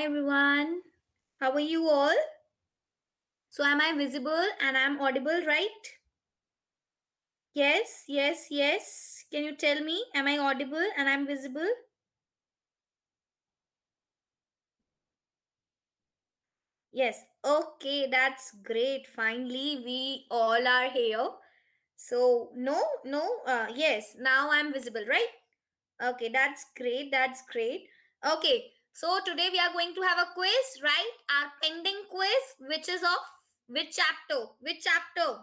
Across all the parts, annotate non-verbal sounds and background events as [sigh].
Hi everyone. How are you all? So am I visible and I'm audible, right? Yes, yes, yes. Can you tell me? Am I audible and I'm visible? Yes. Okay, that's great. Finally, we all are here. So no, no. Uh, yes, now I'm visible, right? Okay, that's great. That's great. Okay. So today we are going to have a quiz, right? Our pending quiz, which is of which chapter? Which chapter?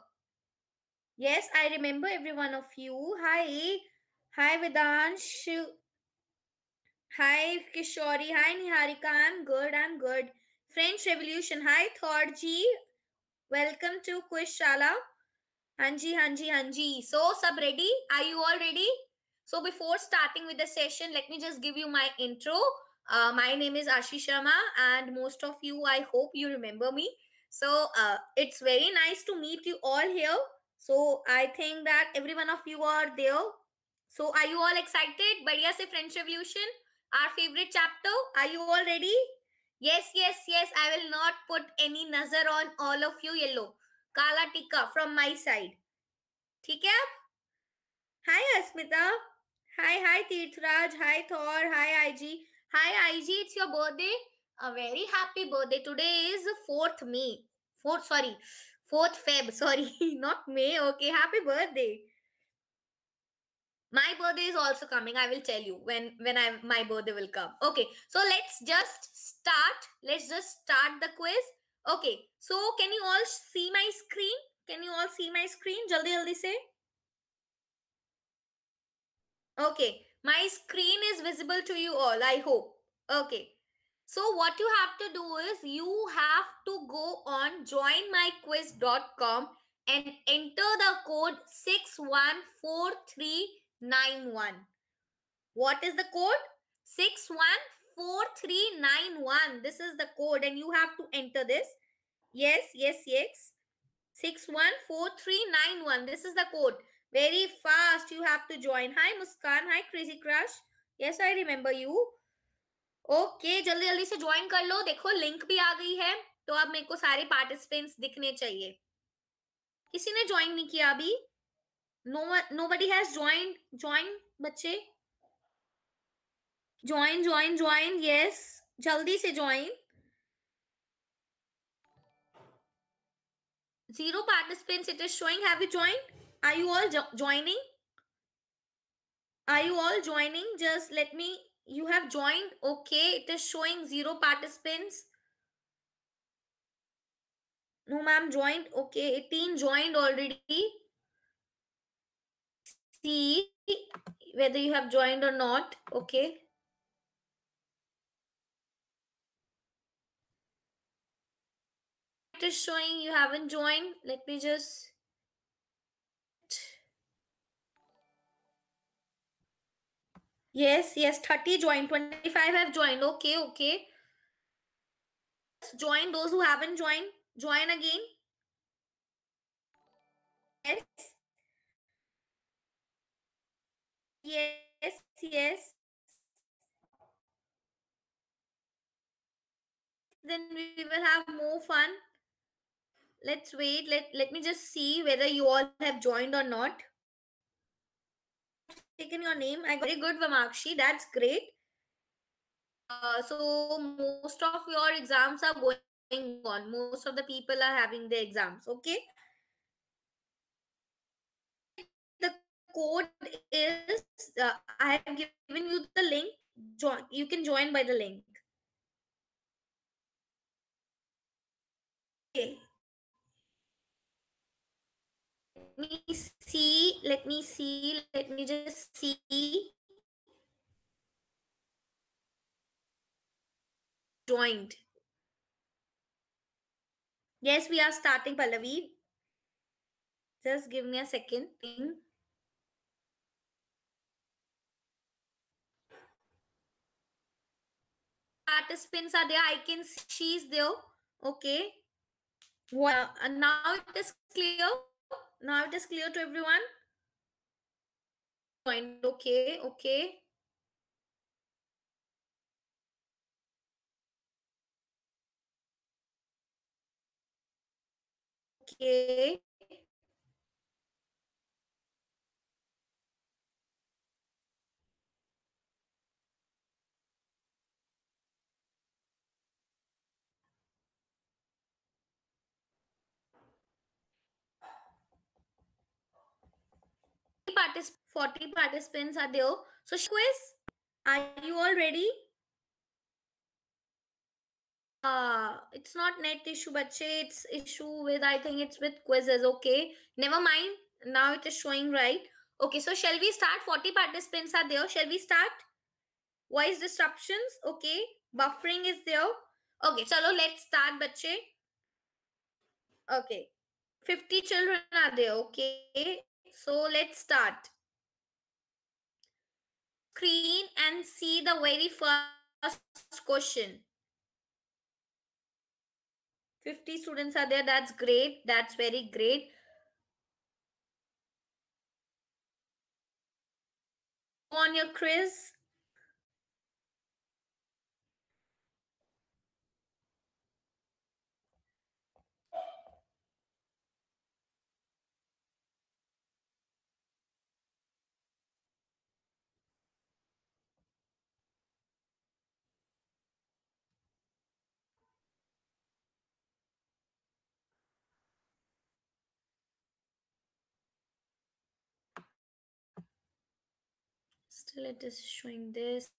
Yes, I remember every one of you. Hi. Hi, Vedansh. Hi, Kishori. Hi, Niharika. I'm good. I'm good. French Revolution. Hi, Thorji. Welcome to Quiz Shala. Hanji, Hanji, Hanji. So, sub ready? Are you all ready? So, before starting with the session, let me just give you my intro. Uh, my name is Ashish Rama, and most of you, I hope you remember me. So uh, it's very nice to meet you all here. So I think that every one of you are there. So are you all excited? But yes, French Revolution, our favorite chapter. Are you all ready? Yes, yes, yes. I will not put any nazar on all of you. Yellow. Kala tikka from my side. Okay. Hi Asmita. Hi, hi hi Hi Thor. Hi Ig. Hi, IG. It's your birthday. A very happy birthday. Today is 4th May. 4th, sorry. 4th Feb. [laughs] Sorry, not May. Okay. Happy birthday. My birthday is also coming. I will tell you when when I my birthday will come. Okay. So let's just start. Let's just start the quiz. Okay. So can you all see my screen? Can you all see my screen? Jaldi jaldi say. Okay. My screen is visible to you all, I hope. Okay. So what you have to do is you have to go on joinmyquiz.com and enter the code 614391. What is the code? 614391. This is the code and you have to enter this. Yes, yes, yes. 614391. This is the code. Very fast. You have to join. Hi, Muskan. Hi, Crazy Crush. Yes, I remember you. Okay okay, जल्दी जल्दी से join कर लो देखो link भी आ गई है तो अब मेरे को सारे पार्टिसिपेंट्स दिखने चाहिए किसी ने ज्वाइन नहीं किया अभी no nobody has join join बच्चे ज्वाइन ज्वाइन ज्वाइन यस जल्दी से join zero participants it is showing have you join Are you all jo joining? Are you all joining? Just let me, you have joined. Okay, it is showing zero participants. No, ma'am, joined. Okay, 18 joined already. See whether you have joined or not. Okay. It is showing you haven't joined. Let me just Yes, yes, 30 joined, 25 have joined. Okay, okay. Join those who haven't joined. Join again. Yes. Yes, yes. Then we will have more fun. Let's wait. Let, let me just see whether you all have joined or not taken your name. I got very good, Vamakshi. That's great. Uh, so most of your exams are going on. Most of the people are having their exams. Okay. The code is uh, I have given you the link. Join. You can join by the link. Okay. me see, let me see, let me just see. Joined. Yes, we are starting Pallavi. Just give me a second. Thing. Participants are there. I can see she's there. Okay. Well, and uh, now it is clear now it is clear to everyone point okay okay okay participants 40 participants are there so quiz are you all ready uh it's not net issue but it's issue with i think it's with quizzes okay never mind now it is showing right okay so shall we start 40 participants are there shall we start voice disruptions okay buffering is there okay chalo let's start bache okay 50 children are there okay so let's start screen and see the very first question 50 students are there that's great that's very great on your quiz still it is showing this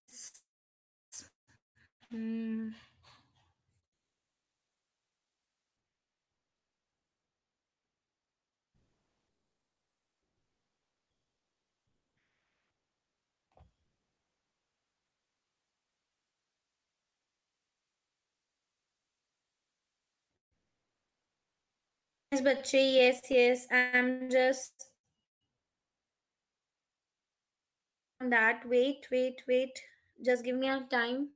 mm. Yes, but yes, yes. I'm just that. Wait, wait, wait. Just give me a time.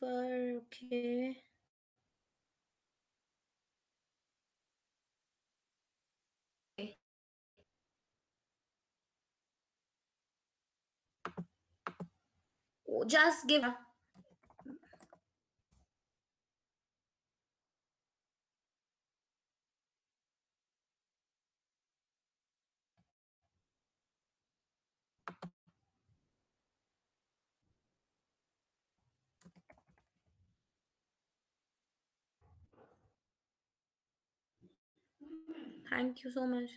far. Okay. Just give. Thank you so much.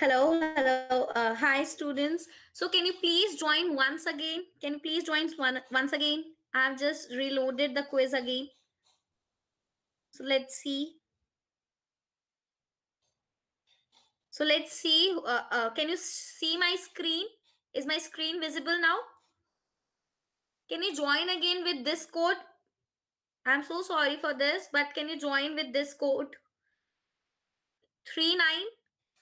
Hello, hello. Uh, hi, students. So can you please join once again? Can you please join one, once again? I've just reloaded the quiz again. So let's see. So let's see. Uh, uh, can you see my screen? Is my screen visible now? Can you join again with this code? I'm so sorry for this, but can you join with this code? 39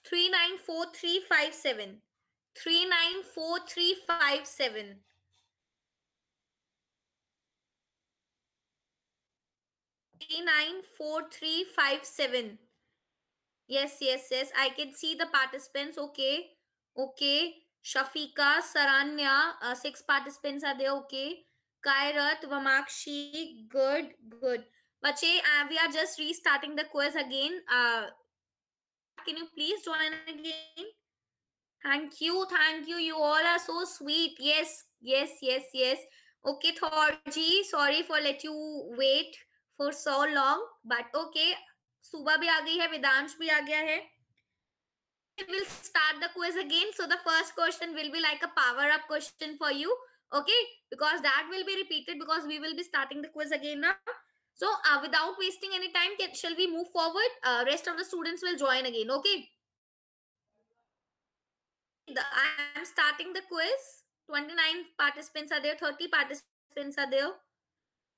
394357. 394357. Three nine four three five seven. Yes, yes, yes. I can see the participants. Okay, okay. Shafika, Saranya, uh, six participants are there. Okay. Kairat, Vamakshi, good, good. Bache, uh, we are just restarting the quiz again. Uh, can you please join again? Thank you. Thank you. You all are so sweet. Yes. Yes. Yes. Yes. Okay, Thorji. Sorry for let you wait for so long. But okay. Suba bhi aa gayi hai. Vedansh bhi aa gaya hai. We will start the quiz again. So the first question will be like a power up question for you. Okay. Because that will be repeated because we will be starting the quiz again now. So uh, without wasting any time, can, shall we move forward? Uh, rest of the students will join again. Okay. The, I am starting the quiz. 29 participants are there. 30 participants are there.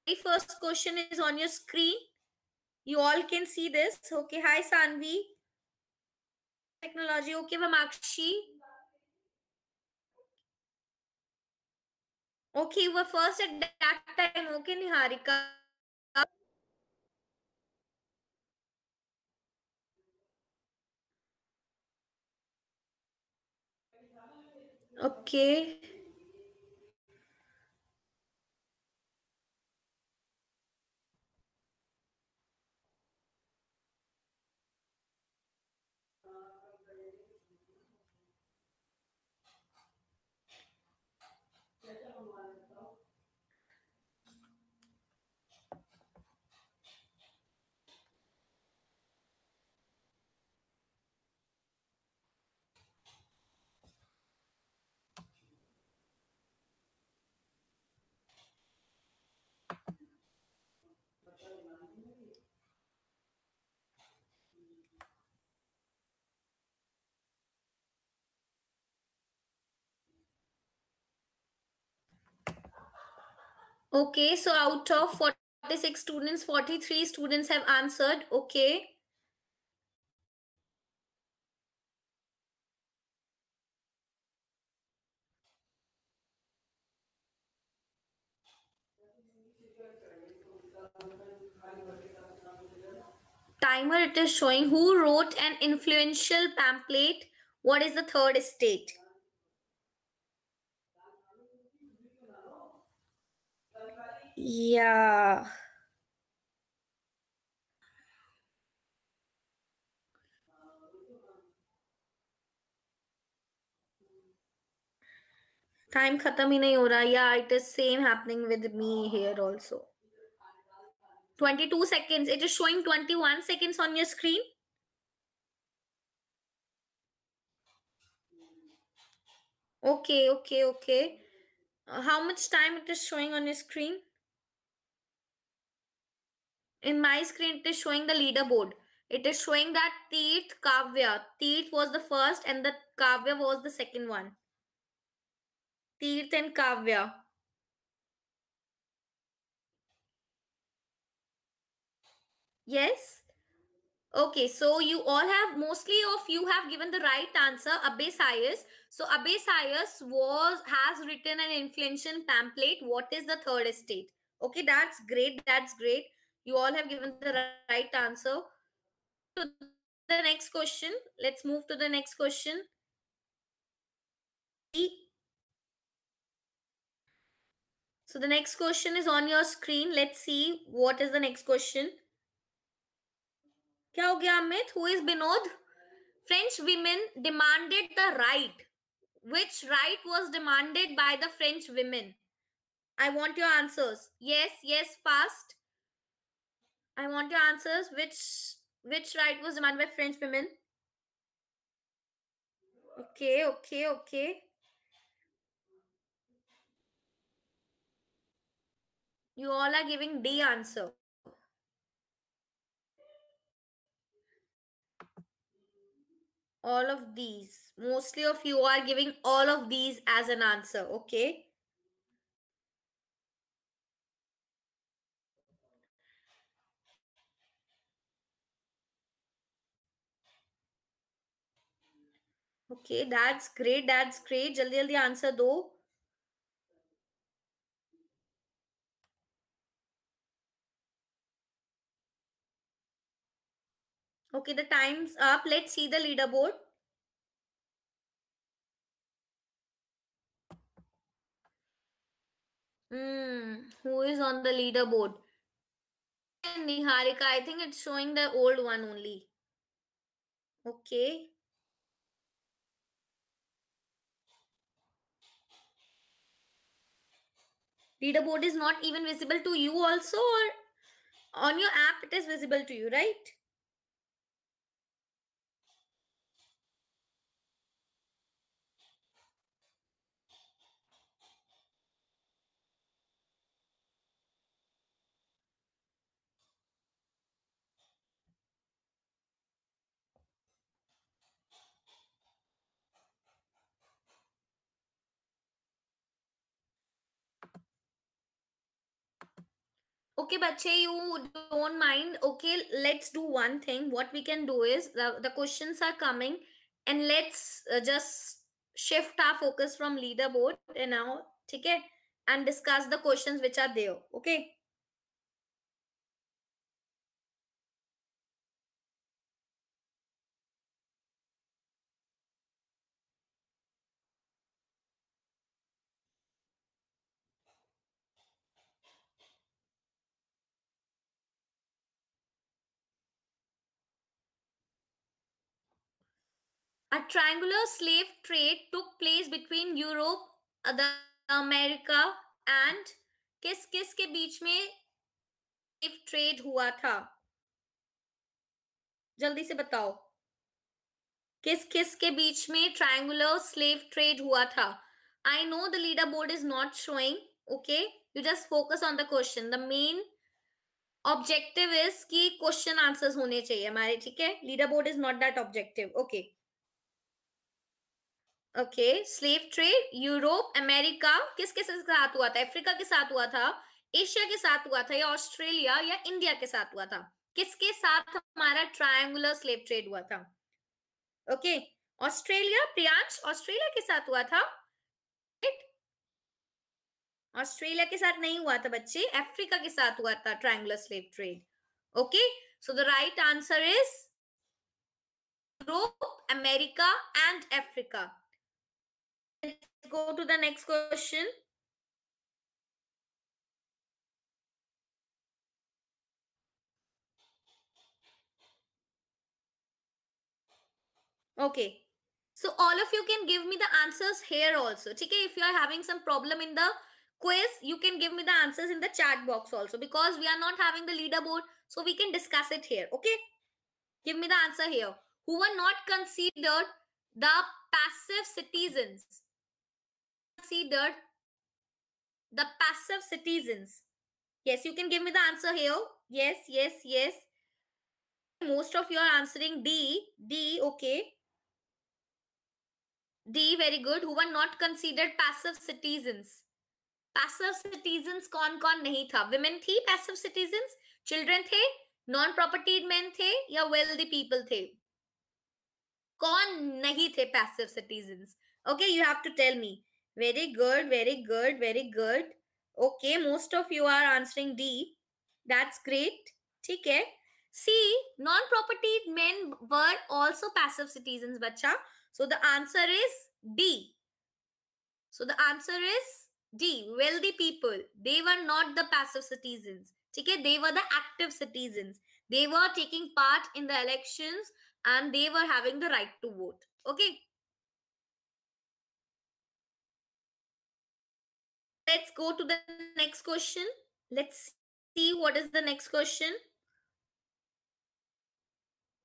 The first question is on your screen. You all can see this. Okay. Hi, Sanvi. Technology. Okay, Vamakshi. Okay, We are first at that time. Okay, Niharika. okay Okay, so out of 46 students, 43 students have answered. Okay. Timer it is showing who wrote an influential pamphlet. What is the third estate? Yeah. time. खत्म ही नहीं हो रहा या it is same happening with me 22 seconds it is showing 21 seconds on your screen okay okay okay uh, how much time it is showing on your screen in my screen it is showing the leaderboard it is showing that teeth kavya teeth was the first and the kavya was the second one teeth and kavya yes okay so you all have mostly of you have given the right answer abbe Sayers. so abbe Sayers was has written an influential pamphlet what is the third estate okay that's great that's great you all have given the right answer. To the next question. Let's move to the next question. So the next question is on your screen. Let's see what is the next question. क्या हो गया Amit Who is Binod? French women demanded the right. Which right was demanded by the French women? I want your answers. Yes, yes, fast. I want your answers. Which which right was demanded by French women? Okay, okay, okay. You all are giving D answer. All of these. Mostly of you are giving all of these as an answer. Okay. Okay that's great that's great जल्दी जल्दी answer दो okay the time's up let see the leaderboard is on the leaderboard Niharika I think it's showing the old one only okay leaderboard is not even visible to you also or on your app it is visible to you right okay bache you don't mind okay let's do one thing what we can do is the, the questions are coming and let's uh, just shift our focus from leaderboard and now okay and discuss the questions which are there okay A triangular slave trade took place between Europe, America and किस किस के बीच में slave trade हुआ था जल्दी से बताओ किस किस के बीच में ट्रायंगुलर स्लेव ट्रेड हुआ था I know the leaderboard is not showing okay you just focus on the question the main objective is कि क्वेश्चन आंसर्स होने चाहिए हमारे ठीक है leaderboard is not that objective okay okay slave trade Europe America किस किस के साथ हुआ था अफ्रीका के साथ हुआ था एशिया के साथ हुआ था या ऑस्ट्रेलिया या इंडिया के साथ हुआ था किसके साथ हमारा ट्रायंगुलर स्लेव ट्रेड हुआ था ओके ऑस्ट्रेलिया प्रियांश ऑस्ट्रेलिया के साथ हुआ था ऑस्ट्रेलिया के साथ नहीं हुआ था बच्चे अफ्रीका के साथ हुआ था triangular slave trade okay so the right answer is Europe America and Africa let's go to the next question. Okay. So all of you can give me the answers here also. Okay, if you are having some problem in the quiz, you can give me the answers in the chat box also because we are not having the leaderboard. So we can discuss it here. Okay. Give me the answer here. Who were not considered the passive citizens considered the passive citizens? Yes, you can give me the answer here. Yes, yes, yes. Most of you are answering D. D, okay. D, very good. Who were not considered passive citizens? Passive citizens kon kon nahi tha women thi passive citizens children the non propertied men the ya wealthy people the kon nahi the passive citizens okay you have to tell me Very good, very good, very good. Okay, most of you are answering D. That's great. Okay. C, non-property men were also passive citizens, bacha. So the answer is D. So the answer is D, wealthy people. They were not the passive citizens. Okay, they were the active citizens. They were taking part in the elections and they were having the right to vote. Okay. let's go to the next question. Let's see what is the next question.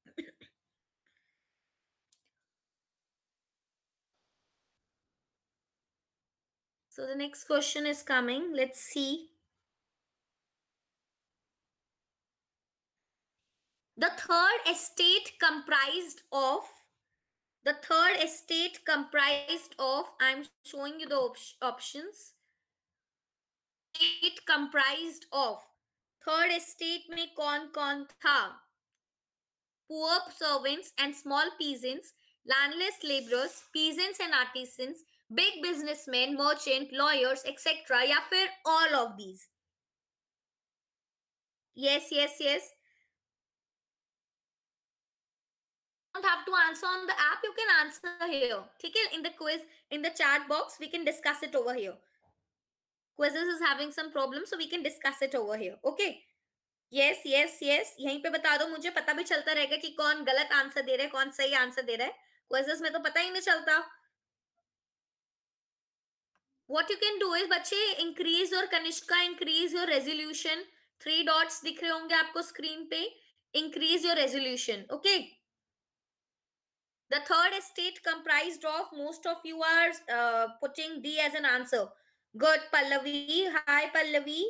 [coughs] so the next question is coming. Let's see. The third estate comprised of the third estate comprised of i'm showing you the op options estate comprised of third estate में कौन कौन था poor servants and small peasants landless laborers peasants and artisans big businessmen merchant lawyers etc या फिर all of these yes yes yes don't have to answer on the app you can answer here Okay, in the quiz in the chat box we can discuss it over here question is having some problem so we can discuss it over here okay yes yes yes यहीं पे बता दो मुझे पता भी चलता रहेगा कि कौन गलत आंसर दे रहा है कौन सही आंसर दे रहा है क्वेश्चन में तो पता ही नहीं चलता what you can do is बच्चे इंक्रीज और Kanishka increase your resolution three dots दिख रहे होंगे आपको स्क्रीन पे increase your resolution okay the third state comprised of most of you are uh, putting d as an answer Good, Pallavi. Hi, Pallavi.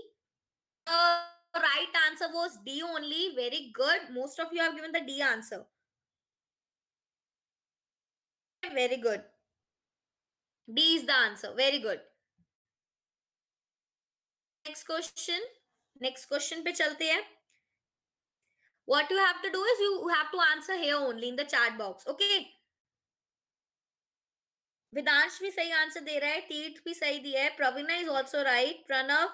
The right answer was D only. Very good. Most of you have given the D answer. Very good. D is the answer. Very good. Next question. Next question पे चलते हैं. What you have to do is you have to answer here only in the chat box. Okay. विदांश भी सही answer दे रहा है तीर्थ भी सही दिया है Praveena is also right Pranav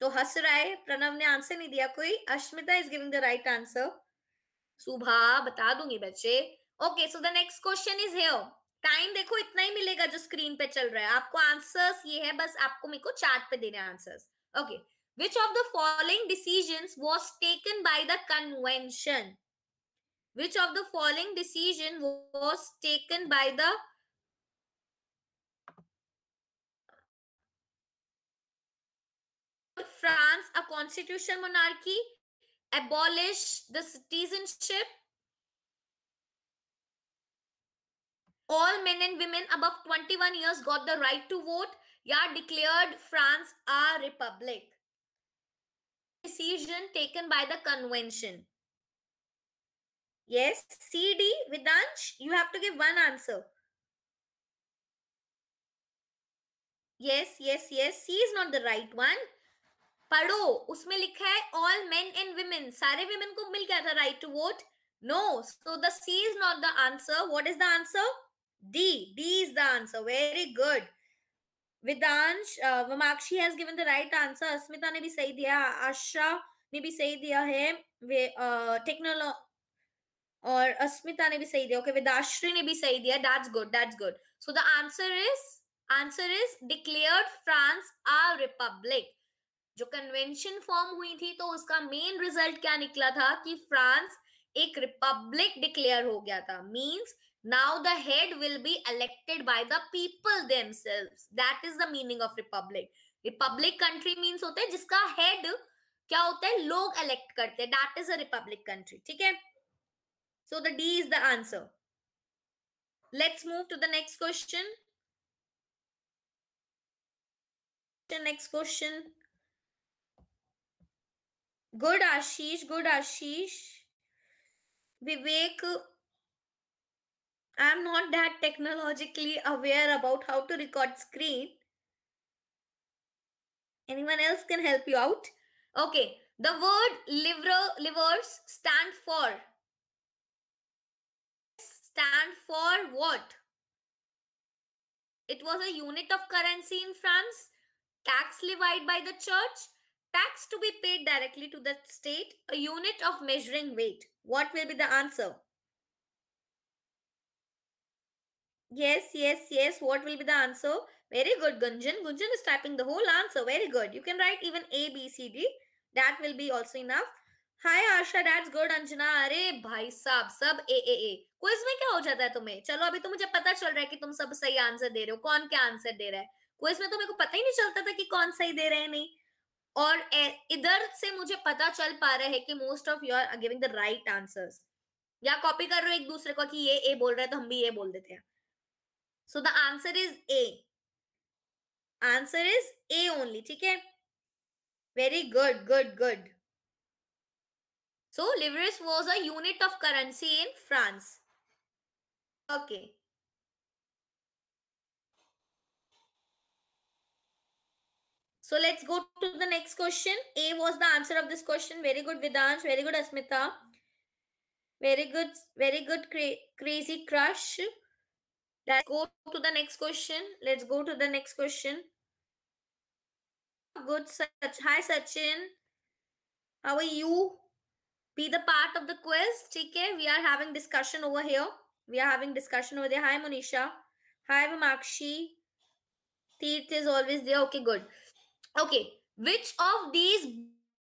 तो हंस रहा है प्रणव ने आंसर नहीं दिया कोई Ashmita is giving the right answer सुबह बता दूंगी बच्चे okay so the next question is here time देखो इतना ही मिलेगा जो स्क्रीन पे चल रहा है आपको आंसर्स ये है बस आपको मेरे को चार्ट पे देने answers okay which of the following decision was taken by the convention which of the following decision was taken by the France a constitutional monarchy, abolish the citizenship, all men and women above 21 years got the right to vote, yeah, declared France a republic. Decision taken by the convention. Yes, CD, Vidansh, you have to give one answer. Yes, yes, yes, C is not the right one. पढ़ो उसमें लिखा है all men and women सारे women को मिल गया था right to vote no so the C is not the answer what is the answer D D is the answer very good Vidansh Vamakshi has given the right answer Asmita ने भी सही दिया आशा ने भी सही दिया है वे टेक्नोलॉ और अस्मिता ने भी सही दिया ओके okay, विदाश्री ने भी सही दिया that's good that's good so the answer is answer is declared France a republic जो कन्वेंशन फॉर्म हुई थी तो उसका मेन रिजल्ट क्या निकला था कि फ्रांस एक रिपब्लिक डिक्लेयर हो गया था means now the head will be elected by the people themselves that is the meaning of republic republic country means होते हैं जिसका हेड क्या होता है लोग इलेक्ट करते हैं that is a republic country ठीक है so the D is the answer let's move to the next question next question Good Ashish, good Ashish. Vivek, I'm not that technologically aware about how to record screen. Anyone else can help you out? Okay, the word liver, livers stand for stand for what? It was a unit of currency in France, tax levied by the church, tax to be paid directly to the state, a unit of measuring weight. What will be the answer? Yes, yes, yes. What will be the answer? Very good, Gunjan. Gunjan is typing the whole answer. Very good. You can write even A, B, C, D. That will be also enough. Hi Asha that's good Anjana अरे भाई साहब सब ए ए ए quiz में क्या हो जाता है तुम्हें चलो अभी तो मुझे पता चल रहा है कि तुम सब सही आंसर दे रहे हो कौन क्या आंसर दे रहा है क्विज में तो मेरे को पता ही नहीं चलता था कि कौन सही दे रहे हैं नहीं और इधर से मुझे पता चल पा रहा है कि most of you are giving the right answers या कॉपी कर रहे हो एक दूसरे को कि ये ए बोल रहा है तो हम भी ये बोल देते हैं so the answer is A answer is A only ठीक है very good good good so livres was a unit of currency in France okay So let's go to the next question. A was the answer of this question. Very good, Vidansh. Very good, Asmita. Very good, very good, cra crazy crush. Let's go to the next question. Let's go to the next question. Good, Sach. Hi, Sachin. How are you? Be the part of the quiz. Okay. we are having discussion over here. We are having discussion over there. Hi, Monisha. Hi, Vimakshi. Teeth is always there. Okay, good. Okay which of these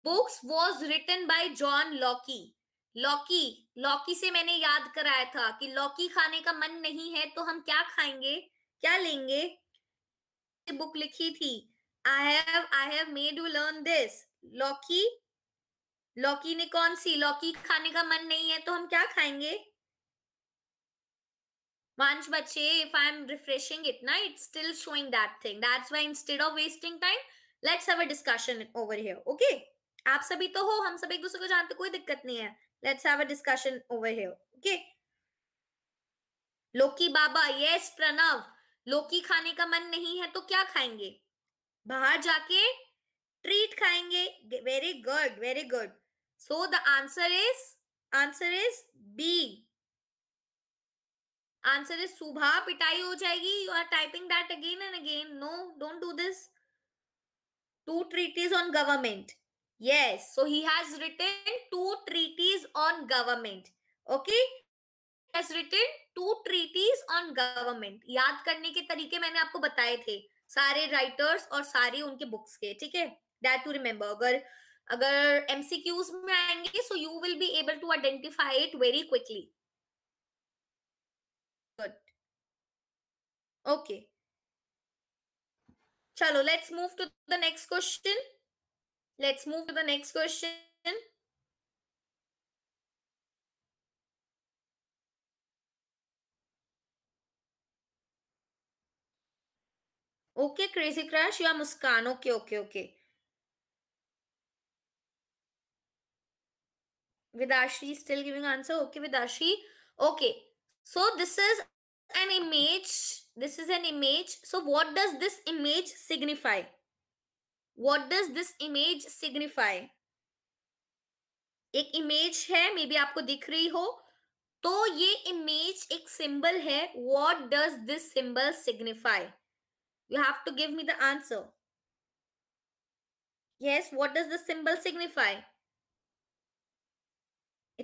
books was written by John Locke Locke Locke से मैंने याद कराया था कि Lockie खाने का मन नहीं है तो हम क्या खाएंगे क्या लेंगे बुक लिखी थी I have I have made you learn this Locke Locke ने कौन सी लॉकी खाने का मन नहीं है तो हम क्या खाएंगे पांच बच्चे if I am refreshing it ना it still showing that thing that's why instead of wasting time let's have a discussion over here okay आप सभी तो हो हम सब एक दूसरे को जानते कोई दिक्कत नहीं है let's have a discussion over here okay Locke बाबा यस प्रणव लोकी खाने का मन नहीं है तो क्या खाएंगे बाहर जाके ट्रीट खाएंगे very good very good so the answer is answer is B answer is सुबह पिटाई हो जाएगी you are typing that again and again no don't do this two treaties on government yes so he has written two treaties on government okay has written two treaties on government याद करने के तरीके मैंने आपको बताए थे सारे writers और सारे उनके बुक्स के ठीक है दैट टू रिमेम्बर अगर अगर एमसीक्यूज में आएंगे so you will be able to identify it very quickly good okay Chalo, let's move to the next question. Let's move to the next question. Okay, Crazy Crash, you are Muskan. Okay, okay, okay. Vidashi still giving answer. Okay, Vidashi. Okay, so this is an image this is an image so what does this image signify what does this image signify ek image hai maybe aapko dikh rahi ho to ye image ek symbol hai what does this symbol signify you have to give me the answer yes what does the symbol signify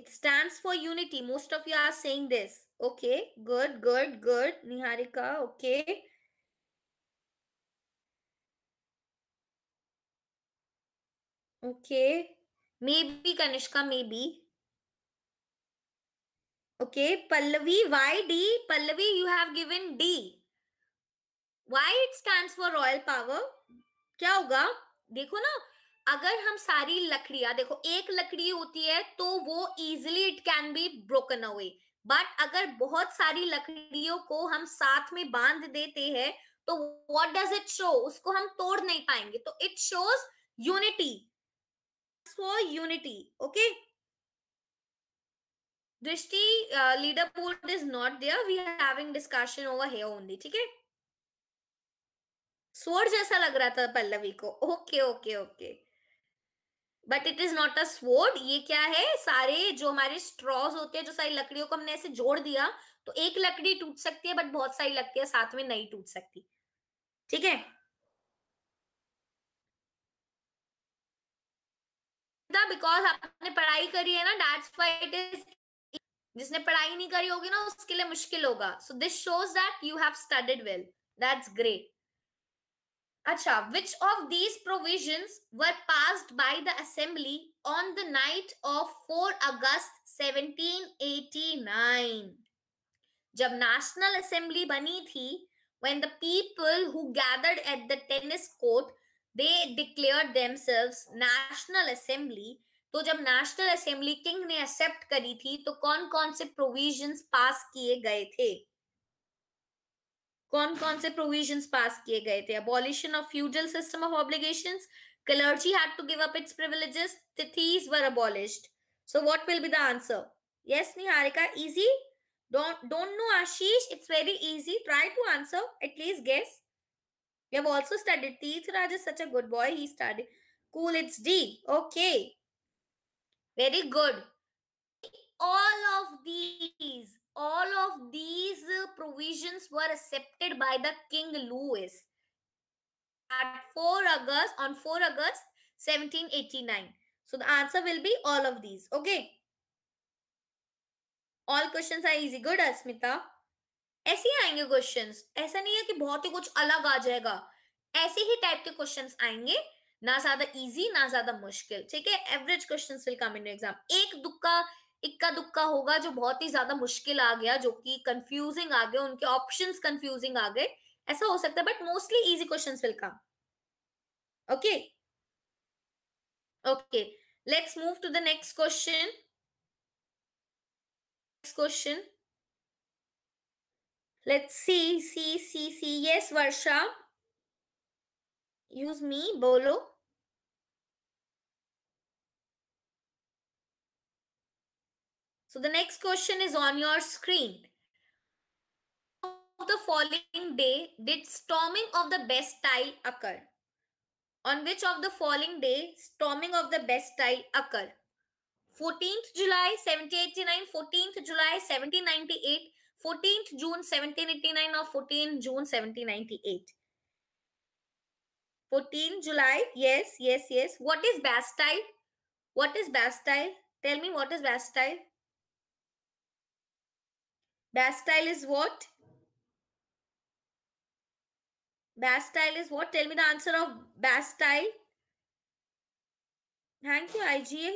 it stands for unity most of you are saying this okay good good good Niharika okay okay maybe Kanishka maybe okay Pallavi Y D Pallavi you have given D Y it stand for royal power क्या होगा देखो ना अगर हम सारी लकड़िया देखो एक लकड़ी होती है तो वो easily it can be broken away but अगर बहुत सारी लकड़ियों को हम साथ में बांध देते हैं तो वॉट डज इट शो उसको हम तोड़ नहीं पाएंगे तो it shows unity for unity okay Drishti leaderboard is not there we are having discussion over here only ठीक है स्वर जैसा लग रहा था पल्लवी को okay okay okay but it is not a sword ये क्या है सारे जो हमारे स्ट्रॉज होते हैं जो सारी लकड़ियों को हमने ऐसे जोड़ दिया तो एक लकड़ी टूट सकती है बट बहुत सारी लकड़ियां साथ में नहीं टूट सकती ठीक है बिकॉज आपने पढ़ाई करी है ना दैट्स व्हाई इट इज जिसने पढ़ाई नहीं करी होगी ना उसके लिए मुश्किल होगा so this shows that you have studied well that's great अच्छा which of these provision were pass by the assembly on the night of four August seventeen eighty nine जब नेशनल असेंबली बनी थी when the people who gathered at the tennis court they declare themselves national assembly तो जब national assembly king ने accept करी थी तो कौन कौन से प्रोविजन पास किए गए थे कौन कौन से प्रोविजंस पास किए गए थे abolition of feudal system of obligations clergy had to give up its privileges tithis were abolished so what will be the answer yes niharika easy don't don't know ashish it's very easy try to answer at least guess you have also studied tirthraj is such a good boy he studied cool it's d okay very good all of these all of these provisions were accepted by the King Louis at 4 August on 4 August 1789. So the answer will be all of these. Okay. all questions are easy good asmita ऐसे ही आएंगे questions ऐसा नहीं है कि बहुत ही कुछ अलग आ जाएगा ऐसे ही टाइप के क्वेश्चंस आएंगे ना ज्यादा इजी ना ज्यादा मुश्किल ठीक है average questions will come in exam एक दुक्का इक्का दुक्का होगा जो बहुत ही ज्यादा मुश्किल आ गया जो कि कंफ्यूजिंग आ गए उनके ऑप्शन कंफ्यूजिंग आ गए ऐसा हो सकता है but mostly easy question will come okay okay let's move to the next question next question let's see C C see yes Varsha use me बोलो So the next question is on your screen. Of the following day did storming of the best occur? On which of the following day storming of the best occur? 14th July 1789, 14th July 1798, 14th June 1789 or 14th June 1798. eight. Fourteenth July. Yes, yes, yes. What is bastile? What is bastile? Tell me what is bastile? Bastille is what? Bastille is what? Tell me the answer of Bastille. Thank you, IGA.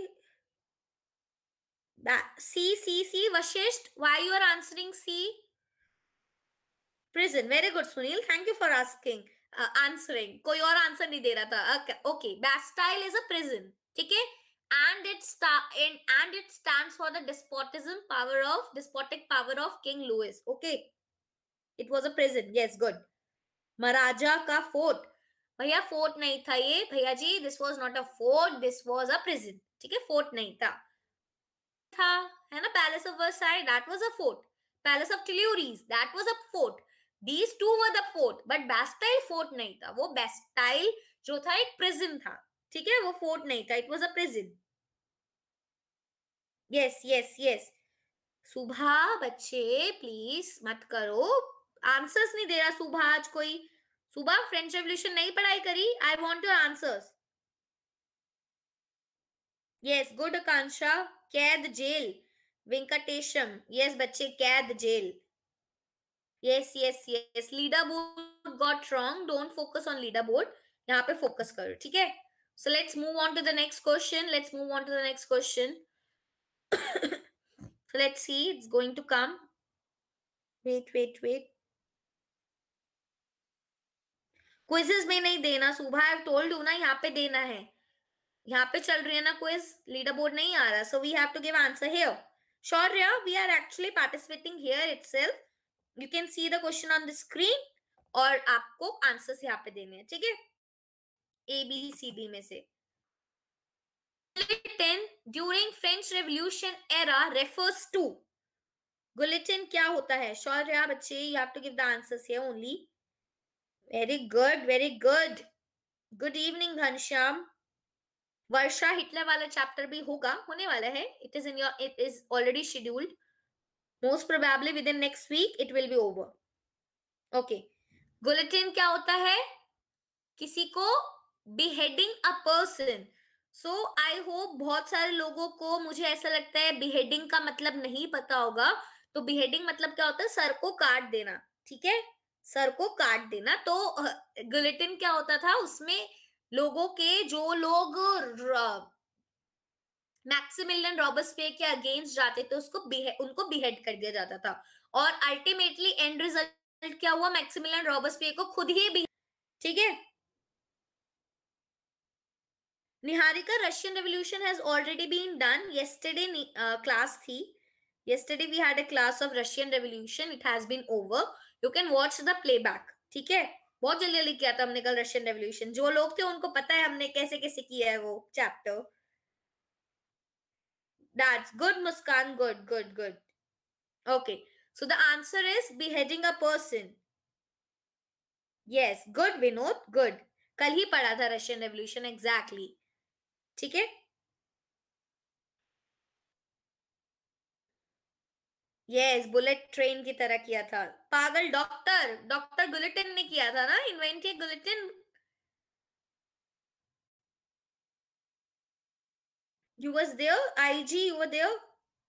Ba C, C, C. Vashisht, why you are answering C? Prison. Very good, Sunil. Thank you for asking. Answering uh, answering. कोई और आंसर नहीं दे रहा था okay Bastille is a prison ठीक है and it stands for the despotism power of despotic power of king louis okay it was a prison yes good maraja ka fort bhaiya fort nahi tha ye bhaiya ji this was not a fort this was a prison theek hai fort nahi tha tha na palace of versailles that was a fort palace of tuileries that was a fort these two were the fort but bastille fort nahi tha wo bastille jo tha ek prison tha ठीक है वो fort नहीं था it was a yes yes yes सुबह बच्चे please मत करो answers नहीं दे रहा सुबह आज कोई सुबह फ्रेंच रेवल्यूशन नहीं पढ़ाई करी I want your answers yes good Akanksha कैद जेल वेंकटेशम यस बच्चे कैद जेल yes yes yes leader board got wrong don't focus on leader board यहाँ पे फोकस करो ठीक है so let's move on to the next question let's move on to the next question [coughs] Let's see, it's going to come. Wait, wait, wait. Quizzes में नहीं देना सुबह I told you ना यहाँ पे देना है यहाँ पे चल रही है ना क्विज लीडर बोर्ड नहीं आ रहा so we have to give answer here Shaurya we are actually participating here itself you can see the question on the screen और आपको आंसर्स यहाँ पे देने हैं ठीक है ए बी सी डी में से guillotine during French revolution era refers to guillotine क्या होता है शौर्या बच्चे you have to give the answers here only very good very good good evening Ghanshyam Varsha Hitler वाला चैप्टर भी होगा होने वाला है it is in your it is already scheduled most probably within next week it will be over okay guillotine क्या होता है किसी को beheading a person so I hope बहुत सारे लोगों को मुझे ऐसा लगता है बिहेडिंग का मतलब नहीं पता होगा तो बिहेडिंग मतलब क्या होता है सर को काट देना ठीक है सर को काट देना तो गुलेटिन क्या होता था उसमें लोगों के जो लोग मैक्सिमिलियन पे के अगेंस्ट जाते थे उसको बिहे, उनको बिहेड कर दिया जाता था और अल्टीमेटली एंड रिजल्ट क्या हुआ मैक्सिमिलियन पे को खुद ही ठीक है Niharika Russian revolution has already been done yesterday class थी yesterday we had a class of Russian revolution it has been over you can watch the play ठीक है बहुत जल्दी जल्दी किया था हमने कल रशियन रेवल्यूशन जो लोग थे उनको पता है हमने कैसे कैसे किया है वो chapter that's good Muskan good good good okay so the answer is beheading a person yes good Vinod good कल ही पढ़ा था रशियन रेवल्यूशन एग्जैक्टली ठीक है यस बुलेट ट्रेन की तरह किया था पागल डॉक्टर डॉक्टर गुलेटिन ने किया था ना invent guillotine you was Dev I G you Dev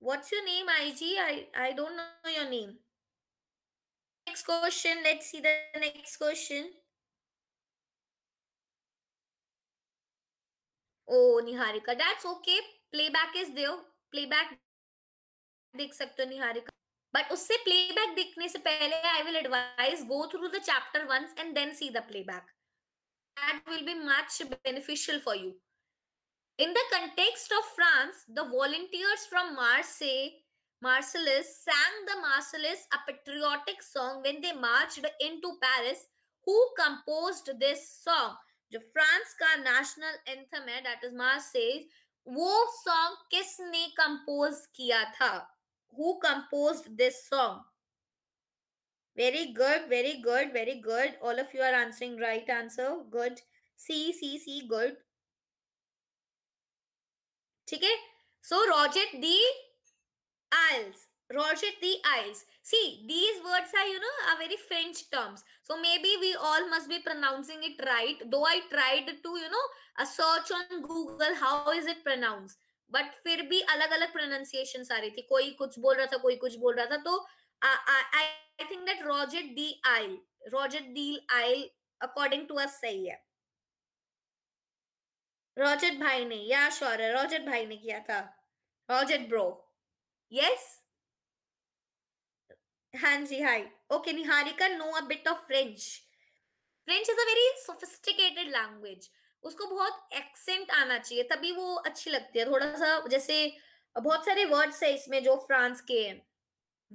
what's your name I G I I don't know your name next question let's see the next question Oh, Niharika, that's okay. Playback is there. Playback देख सकते हो Niharika but उससे the देखने से पहले I will advise go through the chapter once and then see the playback that will be much beneficial for you In the context of France, the volunteers from Marseille, Marseilles sang the Marseillaise, a patriotic song, when they marched into Paris. Who composed this song? जो France का national anthem है that is Marseillaise वो song किसने compose किया था who compose this song very good very good very good all of you are answering right answer good C C C good ठीक है so Rouget de Lisle Rorschach the Isles. See, these words are, you know, are very French terms. So maybe we all must be pronouncing it right. Though I tried to, you know, a search on Google, how is it pronounced? But फिर भी अलग अलग pronunciation आ रही थी कोई कुछ बोल रहा था कोई कुछ बोल रहा था तो I think that Rouget the Isle, Rouget the Isle, according to us, सही है रॉजेट भाई ने या श्योर है भाई ने किया था रॉजेट ब्रो यस yes? हाँ जी hi okay Niharika no a bit of French French is a very sophisticated language उसको बहुत एक्सेंट आना चाहिए तभी वो अच्छी लगती है थोड़ा सा जैसे बहुत सारे वर्ड्स है इसमें जो फ्रांस के हैं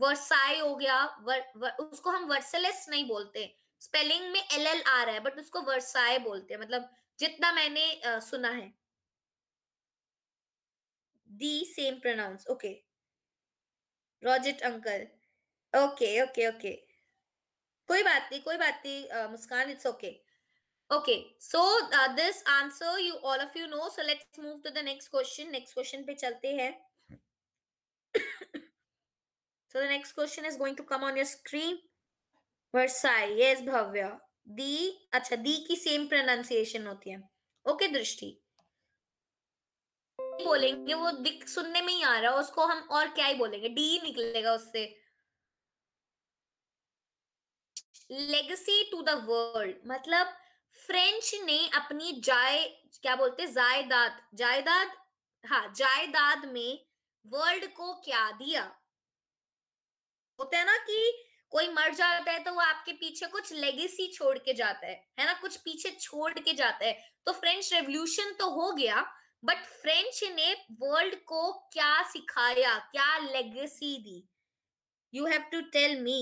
वर्साई हो गया वर, वर, उसको हम वर्सलेस नहीं बोलते स्पेलिंग में एल एल आ रहा है बट उसको वर्साय बोलते हैं मतलब जितना मैंने आ, सुना है the same pronounce okay Rouget uncle okay okay okay कोई बात नहीं कोई बात नहीं Muskan it's okay okay so this answer you all of you know so let's move to the next question next question पे चलते हैं so the next question is going to come on your screen Versailles yes Bhavya दी अच्छा दी की same pronunciation होती है okay दृष्टि बोलेंगे वो दिख सुनने में ही आ रहा है उसको हम और क्या ही बोलेंगे डी निकलेगा उससे लेगेसी टू द वर्ल्ड मतलब फ्रेंच ने अपनी जाय क्या बोलते जायदाद जायदाद हाँ जायदाद में वर्ल्ड को क्या दिया होता है ना कि कोई मर जाता है तो वो आपके पीछे कुछ लेगेसी छोड़ के जाता है है ना कुछ पीछे छोड़ के जाता है तो फ्रेंच रेवल्यूशन तो हो गया बट फ्रेंच ने वर्ल्ड को क्या सिखाया क्या लेगेसी दी you have to tell me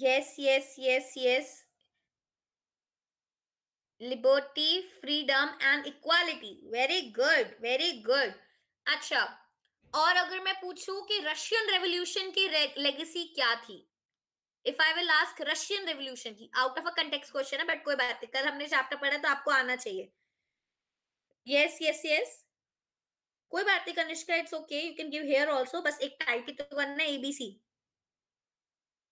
Yes, yes, yes, yes. Liberty, freedom and equality. Very good, very good. अच्छा और अगर मैं पूछूं कि रशियन रेवोल्यूशन की लेगेसी क्या थी if I will ask Russian revolution की out of a context question है बट कोई बात नहीं कल हमने चैप्टर पढ़ा तो आपको आना चाहिए यस यस यस कोई बात नहीं Kanishka it's okay you can give here also बस एक की तो करना है एबीसी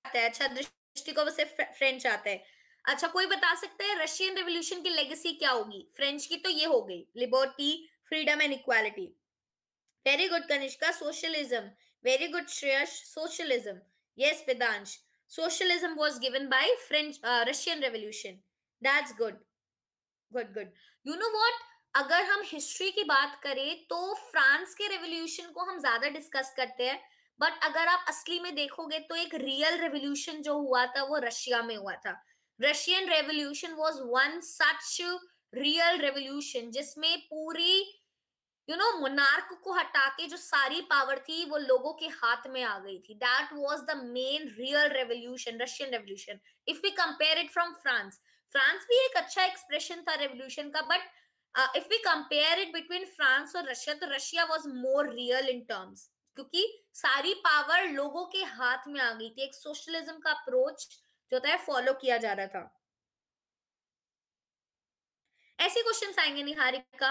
आता है अच्छा दृश्य को वैसे फ्रेंच आता है अच्छा कोई बता सकता है रशियन रेवोल्यूशन की लेगेसी क्या होगी फ्रेंच की तो ये हो गई liberty freedom and equality very good Kanishka socialism very good Shreyas socialism yes Vedansh socialism was given by French Russian revolution that's good good good you know what अगर हम हिस्ट्री की बात करें तो फ्रांस के रेवोल्यूशन को हम ज्यादा डिस्कस करते हैं बट अगर आप असली में देखोगे तो एक रियल रेवोल्यूशन जो हुआ था वो रशिया में हुआ था Russian revolution was one such real revolution जिसमें पूरी यू नो मोनार्क को हटा के जो सारी पावर थी वो लोगों के हाथ में आ गई थी that was the main real revolution Russian revolution if we compare it from France France भी एक अच्छा एक्सप्रेशन था रेवोल्यूशन का but if we compare it between France और रशिया तो Russia was more real in terms क्योंकि सारी power लोगों के हाथ में आ गई थी एक सोशलिज्म का अप्रोच जो होता है फॉलो किया जा रहा था ऐसे क्वेश्चन आएंगे Niharika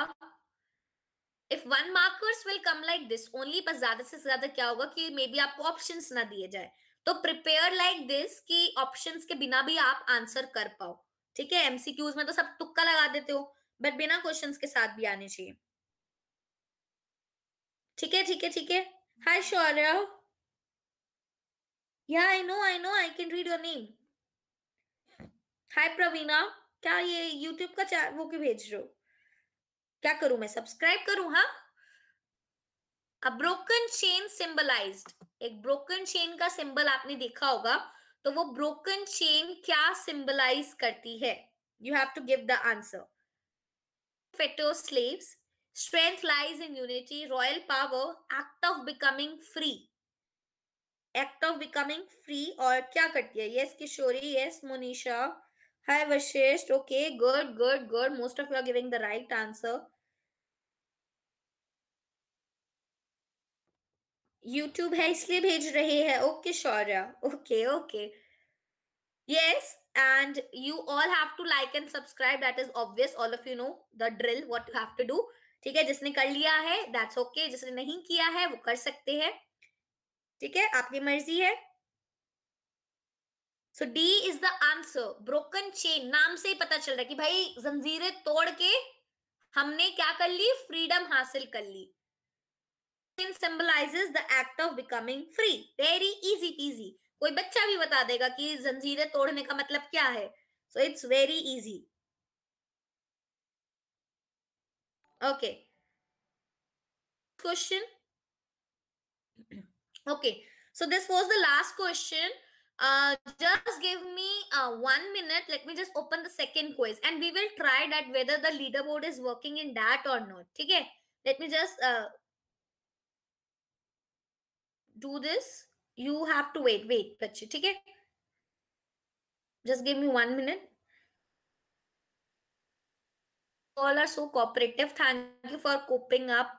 if one markers will come like this only बस ज्यादा से ज्यादा क्या होगा कि मे बी आपको ऑप्शन ना दिए जाए तो प्रिपेयर लाइक दिस कि ऑप्शन के बिना भी आप आंसर कर पाओ ठीक है एमसीक्यूज में तो सब तुक्का लगा देते हो बट बिना क्वेश्चन के साथ भी आने चाहिए ठीक है ठीक है ठीक है Hi, Shaurav. Yeah, I know, I know, I can read your name. Hi, प्रवीणा क्या ये YouTube का चार वो क्यों भेज रहे हो क्या करूं मैं सब्सक्राइब करूं हाँ अ ब्रोकन चेन सिंबलाइज एक ब्रोकन चेन का सिंबल आपने देखा होगा तो वो ब्रोकन चेन क्या सिंबलाइज करती है you have to give the answer fate of slaves Strength lies in unity, royal power, act of becoming free. Act of becoming free और क्या करती है yes Kishori yes Monisha hi Vashishtha okay good good good most of you are giving the right answer YouTube है इसलिए भेज रहे हैं okay Shaurya okay okay yes and you all have to like and subscribe that is obvious all of you know the drill what you have to do ठीक है जिसने कर लिया है दैट्स ओके okay. जिसने नहीं किया है वो कर सकते हैं ठीक है आपकी मर्जी है so D is the answer broken chain नाम से ही पता चल रहा है कि भाई जंजीरें तोड़ के हमने क्या कर ली फ्रीडम हासिल कर ली symbolizes the act of becoming free very easy पीजी कोई बच्चा भी बता देगा कि जंजीरें तोड़ने का मतलब क्या है so it's very easy Okay. Question. [clears throat] okay. So this was the last question. Uh, just give me uh, one minute. Let me just open the second quiz and we will try that whether the leaderboard is working in that or not. Okay. Let me just uh, do this. You have to wait. Wait, Pachi. Okay. Just give me one minute all are so cooperative. Thank you for coping up.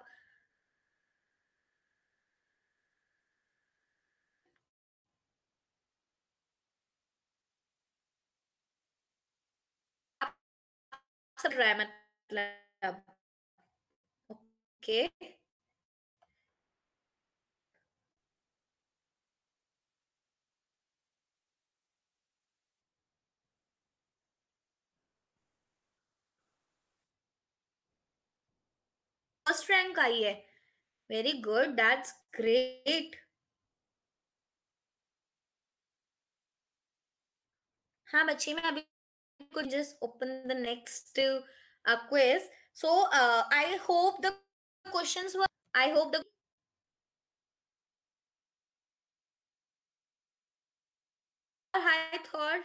okay. First rank आई है very good that's great हाँ बच्चे मैं अभी कुछ just open the next quiz so I hope the question I hope the hi thought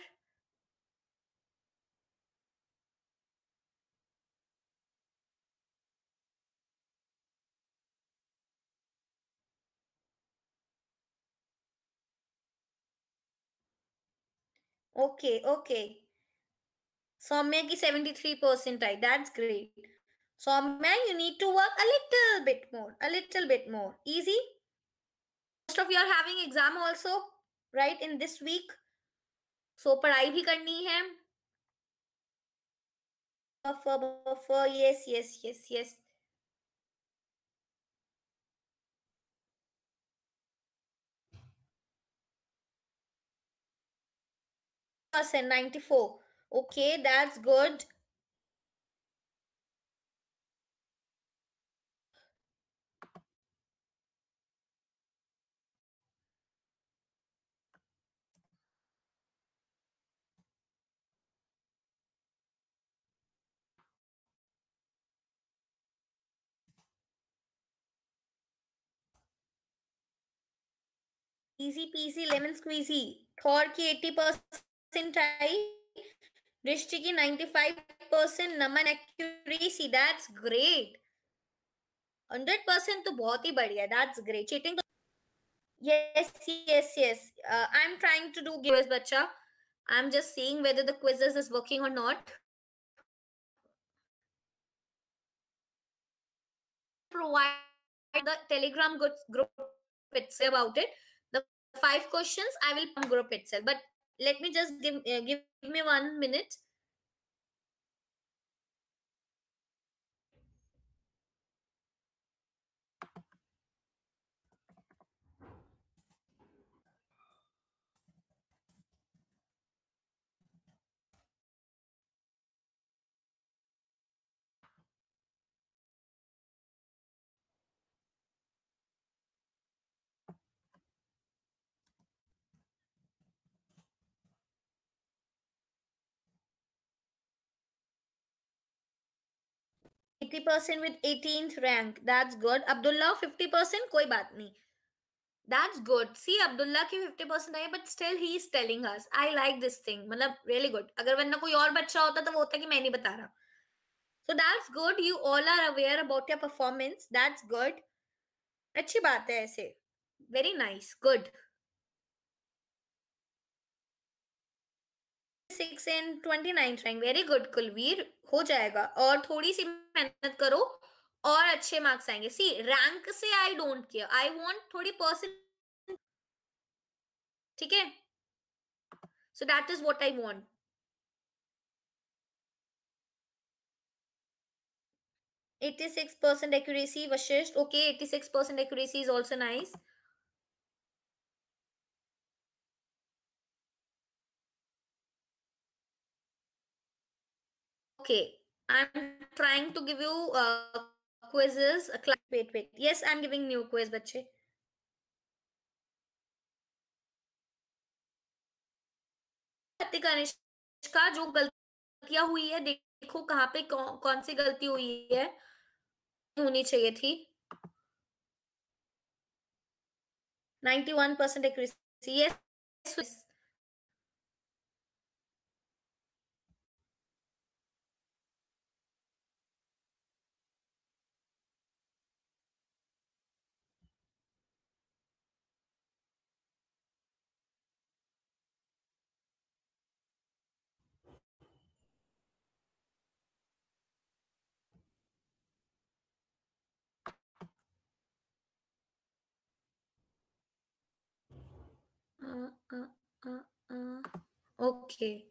okay okay Saumya की seventy three percent आई that's great Saumya you need to work a little bit more a little bit more easy most of you are having exam also right in this week so पढ़ाई भी करनी है buffer buffer yes yes yes yes percent 94 okay that's good easy peasy lemon squeezy thor ki 80% percent I Rishti 95% Naman accuracy. That's great. 100% to bahut hi badiya. That's great. Cheating. Yes, yes, yes. Uh, I'm trying to do us, bacha. I'm just seeing whether the quizzes is working or not. Provide the Telegram group itself about it. The five questions I will group itself, but let me just give uh, give me one minute eighty percent with eighteen rank that's good Abdullah fifty percent कोई बात नहीं that's good see Abdullah की fifty percent आई but still he is telling us I like this thing मतलब really good अगर वरना कोई और बच्चा होता तो वो होता कि मैं नहीं बता रहा so that's good you all are aware about your performance that's good अच्छी बात है ऐसे very nice good six and twenty nine rank very good Kulvir हो जाएगा और थोड़ी सी मेहनत करो और अच्छे मार्क्स आएंगे सी रैंक से I don't care I want थोड़ी पर्सन ठीक है so that is what I want eighty six percent accuracy Vashishtha okay eighty six percent accuracy is also nice Okay, I'm trying to give you uh, quizzes. A class. Wait, wait. Yes, I'm giving new quiz, bache. का जो गलतियां हुई है देखो कहां पे कौ, कौन सी गलती हुई है होनी चाहिए थी 91 percent accuracy yes uh, uh, uh, uh. Okay.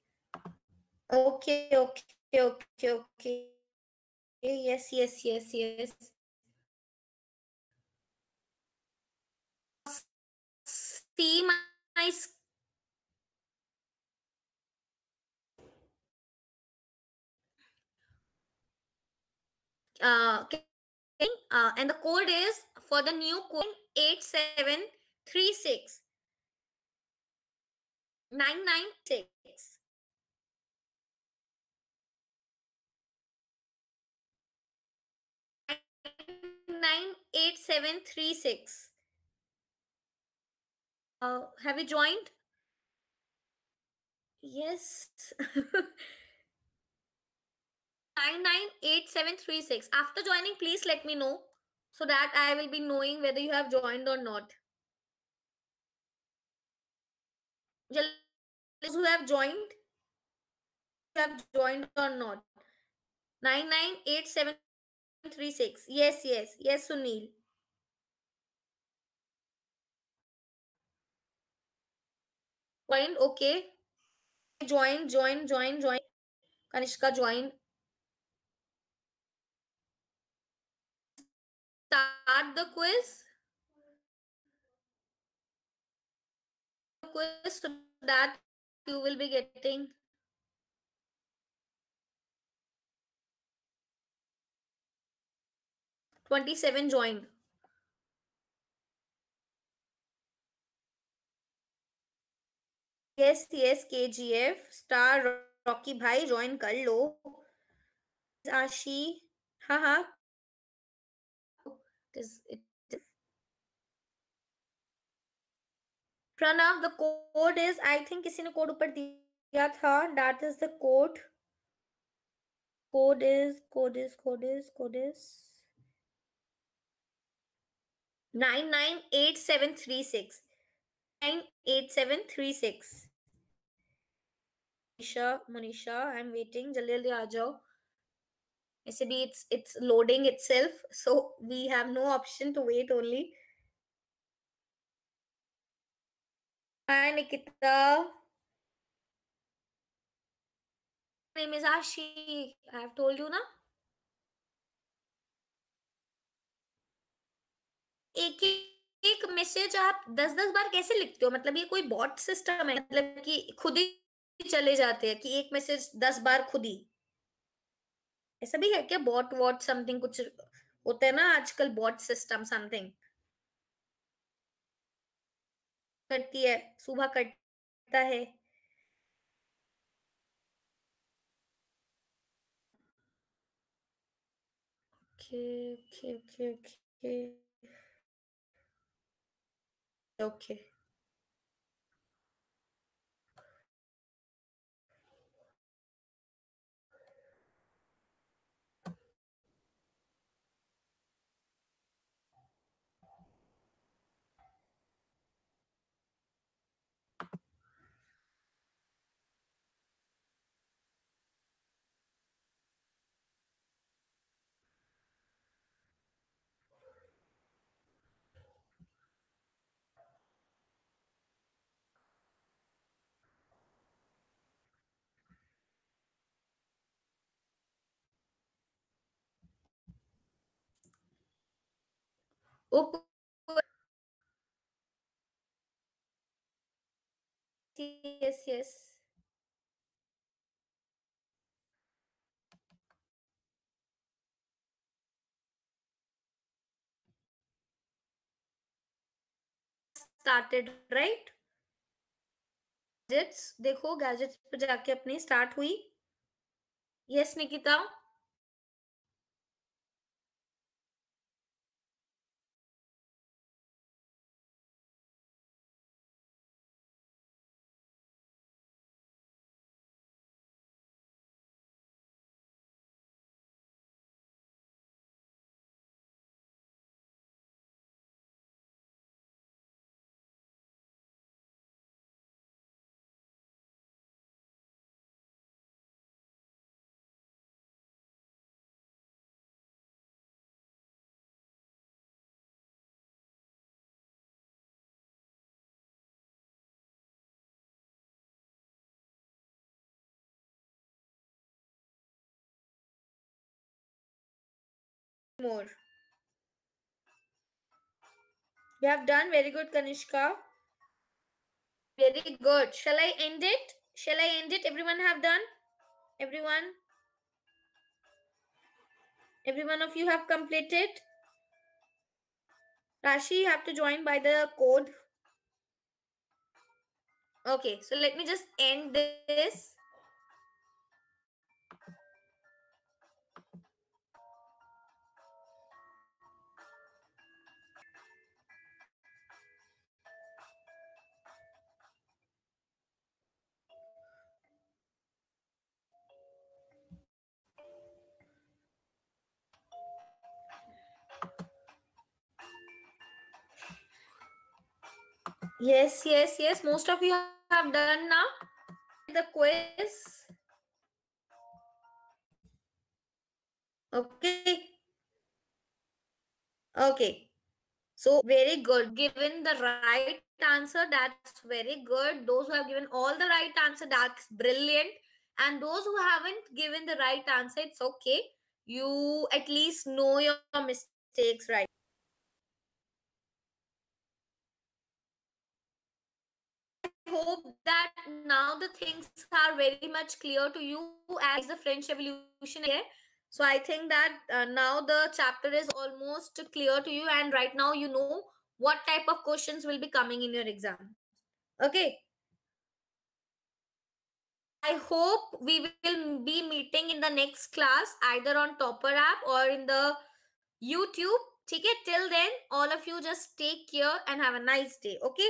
Okay, okay, okay, okay. Yes, yes, yes, yes. See my, my uh, uh, and the code is for the new code 8736 996. Nine eight seven three six. Uh, have you joined? Yes. [laughs] nine nine eight seven three six. After joining, please let me know so that I will be knowing whether you have joined or not. Those who have joined, have joined or not? 998736. Yes, yes, yes, Sunil. Joined, okay. Join, join, join, join. Kanishka, join. Start the quiz. quiz so that you will be getting Twenty-seven joined. Yes, yes, KGF star Rocky Bhai join कर लो. Ashi, हाँ हाँ. is it of the code is, I think kisi ne code upar diya tha. That is the code. Code is, code is, code is, code is. 9987369 8736. Monisha, Manisha, I'm waiting. Jalil it's it's loading itself. So we have no option to wait only. Hi, Nikita. name is Ashi. I have told you एक एक message आप दस दस बार कैसे लिखते हो मतलब ये कोई बॉट सिस्टम है मतलब कि खुद ही चले जाते हैं कि एक मैसेज दस बार खुद ही ऐसा भी है क्या बॉट वॉट समथिंग कुछ होता है ना आजकल बॉट सिस्टम समथिंग कटती है सुबह कटता है ओके ओके ओके ओके उप yes yes started right gadgets देखो गैजेट्स पर जाके अपनी स्टार्ट हुई yes yes, Nikita more. You have done very good, Kanishka. Very good. Shall I end it? Shall I end it? Everyone have done? Everyone? Every one of you have completed? Rashi, you have to join by the code. Okay, so let me just end this. Yes, yes, yes. Most of you have done now the quiz. Okay. Okay. So very good. Given the right answer, that's very good. Those who have given all the right answer, that's brilliant. And those who haven't given the right answer, it's okay. You at least know your mistakes right. hope that now the things are very much clear to you as the French Revolution. So I think that uh, now the chapter is almost clear to you and right now you know what type of questions will be coming in your exam. Okay. I hope we will be meeting in the next class either on Topper app or in the YouTube. Okay. till then, all of you just take care and have a nice day. Okay.